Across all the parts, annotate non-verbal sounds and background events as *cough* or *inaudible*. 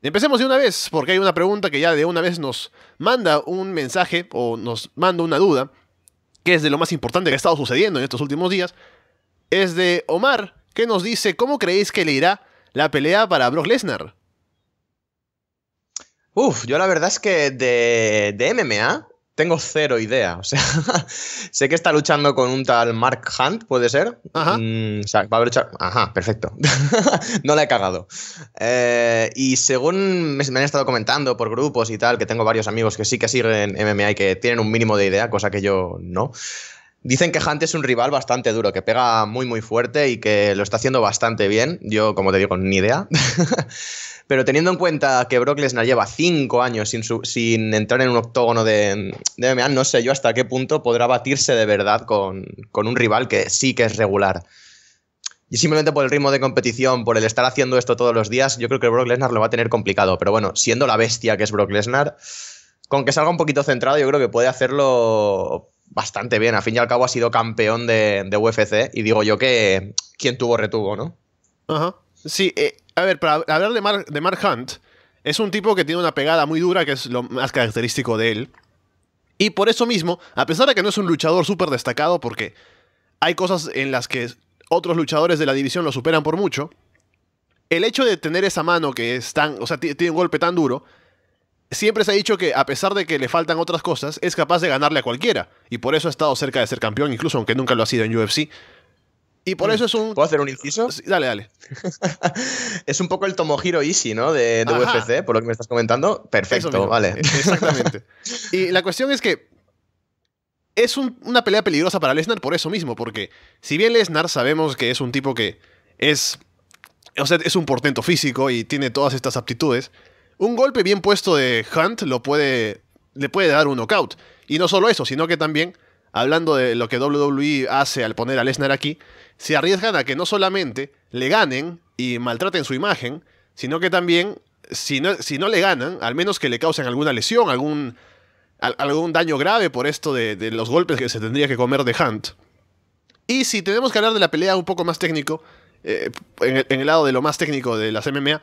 Empecemos de una vez, porque hay una pregunta que ya de una vez nos manda un mensaje o nos manda una duda, que es de lo más importante que ha estado sucediendo en estos últimos días. Es de Omar, que nos dice, ¿cómo creéis que le irá la pelea para Brock Lesnar? Uf, yo la verdad es que de, MMA tengo cero idea. O sea, *laughs* sé que está luchando con un tal Mark Hunt, ¿puede ser? Ajá. Mm, o sea, va a luchar. Ajá, perfecto. *laughs* no la he cagado. Eh, y según me, han estado comentando por grupos y tal, que tengo varios amigos que sí que siguen MMA y que tienen un mínimo de idea, cosa que yo no. Dicen que Hunt es un rival bastante duro, que pega muy muy fuerte y que lo está haciendo bastante bien. Yo, como te digo, ni idea. *laughs* Pero teniendo en cuenta que Brock Lesnar lleva cinco años sin, entrar en un octógono de, de, MMA, no sé yo hasta qué punto podrá batirse de verdad con, un rival que sí que es regular. Y simplemente por el ritmo de competición, por el estar haciendo esto todos los días, yo creo que Brock Lesnar lo va a tener complicado. Pero bueno, siendo la bestia que es Brock Lesnar, con que salga un poquito centrado, yo creo que puede hacerlo bastante bien. A fin y al cabo ha sido campeón de, de UFC y digo yo que quien tuvo retuvo, ¿no? Ajá. Sí, eh, a ver, para hablar de, de Mark Hunt, es un tipo que tiene una pegada muy dura, que es lo más característico de él. Y por eso mismo, a pesar de que no es un luchador súper destacado, porque hay cosas en las que otros luchadores de la división lo superan por mucho, el hecho de tener esa mano que es tan, o sea, tiene un golpe tan duro, siempre se ha dicho que a pesar de que le faltan otras cosas, es capaz de ganarle a cualquiera. Y por eso ha estado cerca de ser campeón, incluso aunque nunca lo ha sido en UFC. Y por mm. eso es un. ¿Puedo hacer un inciso? dale, dale. *laughs* es un poco el Tomohiro Easy, ¿no? De, WFC por lo que me estás comentando. Perfecto, vale. Eh, exactamente. *laughs* y la cuestión es que es una pelea peligrosa para Lesnar por eso mismo, porque si bien Lesnar sabemos que es un tipo que es, o sea, es un portento físico y tiene todas estas aptitudes, un golpe bien puesto de Hunt lo puede, le puede dar un knockout. Y no solo eso, sino que también hablando de lo que WWE hace al poner a Lesnar aquí, se arriesgan a que no solamente le ganen y maltraten su imagen, sino que también, si no, si no le ganan, al menos que le causen alguna lesión, algún, algún daño grave por esto de, los golpes que se tendría que comer de Hunt. Y si tenemos que hablar de la pelea un poco más técnico, eh, en, el, en el lado de lo más técnico de las MMA,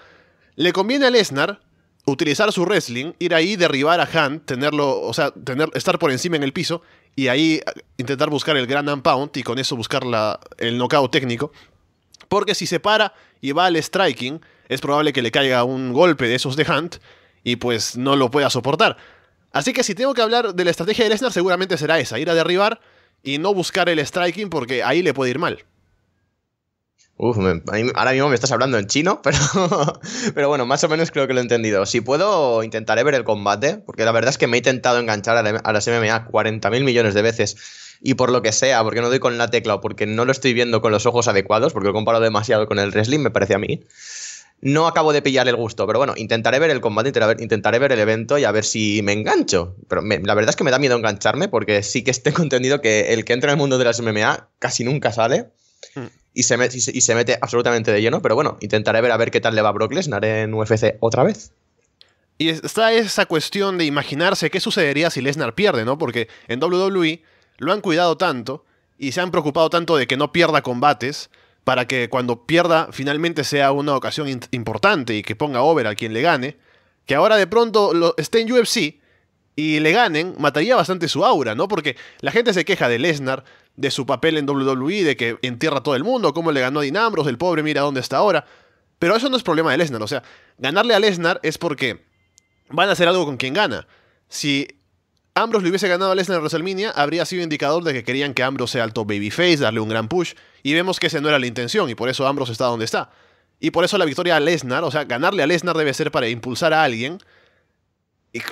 le conviene a Lesnar utilizar su wrestling, ir ahí, derribar a Hunt, tenerlo, o sea, estar por encima en el piso y ahí eh, intentar buscar el Grand Unpound y con eso buscar la, el knockout técnico. Porque si se para y va al striking, es probable que le caiga un golpe de esos de Hunt y pues no lo pueda soportar. Así que si tengo que hablar de la estrategia de Lesnar, seguramente será esa, ir a derribar y no buscar el striking porque ahí le puede ir mal. Uf, ahora mismo me estás hablando en chino, *laughs* pero, pero bueno, más o menos creo que lo he entendido. Si puedo, intentaré ver el combate, porque la verdad es que me he intentado enganchar a, la, a las MMA 40.000 millones de veces y por lo que sea, porque no doy con la tecla o porque no lo estoy viendo con los ojos adecuados, porque lo comparo demasiado con el wrestling, me parece a mí. No acabo de pillar el gusto, pero bueno, intentaré ver el combate, intentaré ver el evento y a ver si me engancho. Pero la verdad es que me da miedo engancharme porque sí que *laughs* esté contenido que el que entra en el mundo de las MMA casi nunca sale. Hmm y se, mete absolutamente de lleno. Pero bueno, intentaré ver a ver qué tal le va Brock Lesnar en UFC otra vez. Y está esa cuestión de imaginarse qué sucedería si Lesnar pierde, ¿no? Porque en WWE lo han cuidado tanto y se han preocupado tanto de que no pierda combates para que cuando pierda finalmente sea una ocasión importante y que ponga over a quien le gane, que ahora de pronto lo, esté en UFC y le ganen, mataría bastante su aura, ¿no? Porque la gente se queja de Lesnar, de su papel en WWE, de que entierra a todo el mundo, cómo le ganó a Dean Ambrose, el pobre mira dónde está ahora. Pero eso no es problema de Lesnar, o sea, ganarle a Lesnar es porque van a hacer algo con quien gana. Si Ambrose le hubiese ganado a Lesnar en WrestleMania, habría sido indicador de que querían que Ambrose sea alto babyface, darle un gran push, y vemos que esa no era la intención, y por eso Ambrose está donde está. Y por eso la victoria a Lesnar, o sea, ganarle a Lesnar debe ser para impulsar a alguien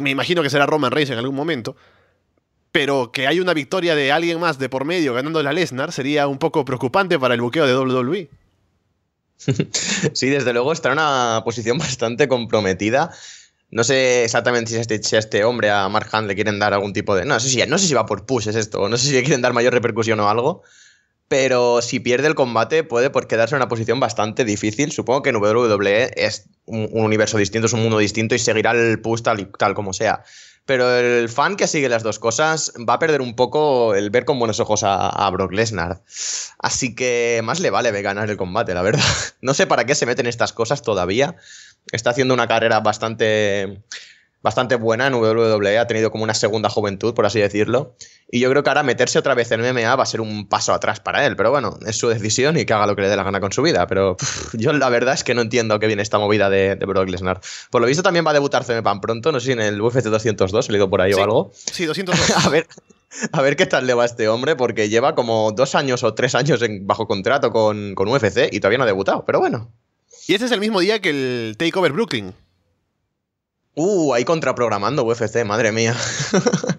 me imagino que será Roman Reigns en algún momento, pero que hay una victoria de alguien más de por medio ganando la Lesnar sería un poco preocupante para el buqueo de WWE. *laughs* Sí, desde luego está en una posición *laughs* bastante comprometida. No sé exactamente si a este, este hombre, a Mark Hunt, le quieren dar algún tipo de. No, no sé si va por es esto, no sé si le quieren dar mayor repercusión o algo pero si pierde el combate puede por quedarse en una posición bastante difícil. Supongo que en WWE es un, universo distinto, es un mundo distinto y seguirá el push tal, y, tal como sea. Pero el fan que sigue las dos cosas va a perder un poco el ver con buenos ojos a, a Brock Lesnar. Así que más le vale ganar el combate, la verdad. *laughs* No sé para qué se meten estas cosas todavía. Está haciendo una carrera bastante bastante buena en WWE, ha tenido como una segunda juventud, por así decirlo. Y yo creo que ahora meterse otra vez en MMA va a ser un paso atrás para él, pero bueno, es su decisión y que haga lo que le dé la gana con su vida. Pero yo la verdad es que no entiendo qué viene esta movida de, Brock Lesnar. Por lo visto también va a debutar pan pronto, no sé si en el UFC 202, le digo por ahí o algo. Sí, 202. *laughs* a ver. A ver qué tal le va este hombre, porque lleva como dos años o tres años en, bajo contrato con, con UFC y todavía no ha debutado, pero bueno. Y este es el mismo día que el Takeover Brooklyn. Uh, ahí contraprogramando UFC, madre mía. *laughs*